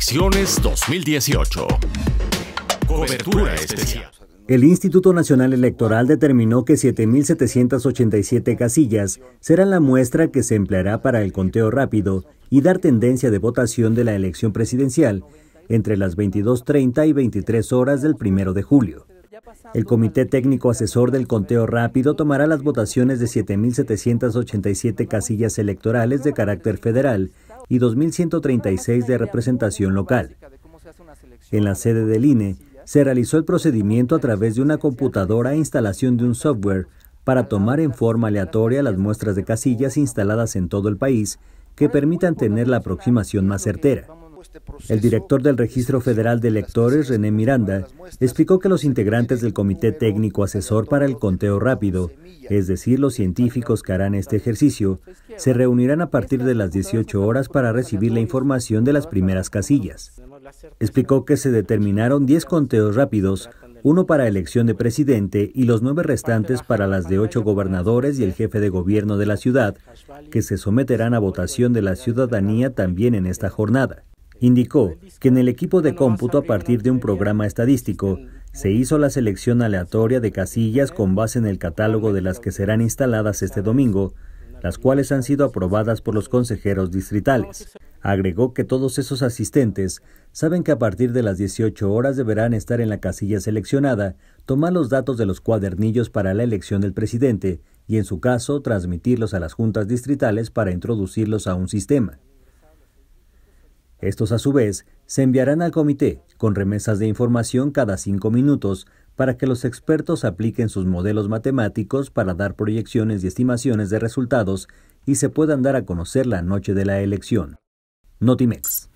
Elecciones 2018. Cobertura especial. El Instituto Nacional Electoral determinó que 7.787 casillas serán la muestra que se empleará para el conteo rápido y dar tendencia de votación de la elección presidencial entre las 22.30 y 23 horas del 1 de julio. El Comité Técnico Asesor del Conteo Rápido tomará las votaciones de 7.787 casillas electorales de carácter federal y 2.136 de representación local. En la sede del INE se realizó el procedimiento a través de una computadora e instalación de un software para tomar en forma aleatoria las muestras de casillas instaladas en todo el país que permitan tener la aproximación más certera. Este el director del Registro Federal de Electores, René Miranda, explicó que los integrantes del Comité Técnico Asesor para el Conteo Rápido, es decir, los científicos que harán este ejercicio, se reunirán a partir de las 18 horas para recibir la información de las primeras casillas. Explicó que se determinaron 10 conteos rápidos, uno para elección de presidente y los nueve restantes para las de ocho gobernadores y el jefe de gobierno de la ciudad, que se someterán a votación de la ciudadanía también en esta jornada indicó que en el equipo de cómputo a partir de un programa estadístico se hizo la selección aleatoria de casillas con base en el catálogo de las que serán instaladas este domingo, las cuales han sido aprobadas por los consejeros distritales. Agregó que todos esos asistentes saben que a partir de las 18 horas deberán estar en la casilla seleccionada, tomar los datos de los cuadernillos para la elección del presidente y en su caso transmitirlos a las juntas distritales para introducirlos a un sistema. Estos a su vez se enviarán al comité con remesas de información cada cinco minutos para que los expertos apliquen sus modelos matemáticos para dar proyecciones y estimaciones de resultados y se puedan dar a conocer la noche de la elección. Notimex.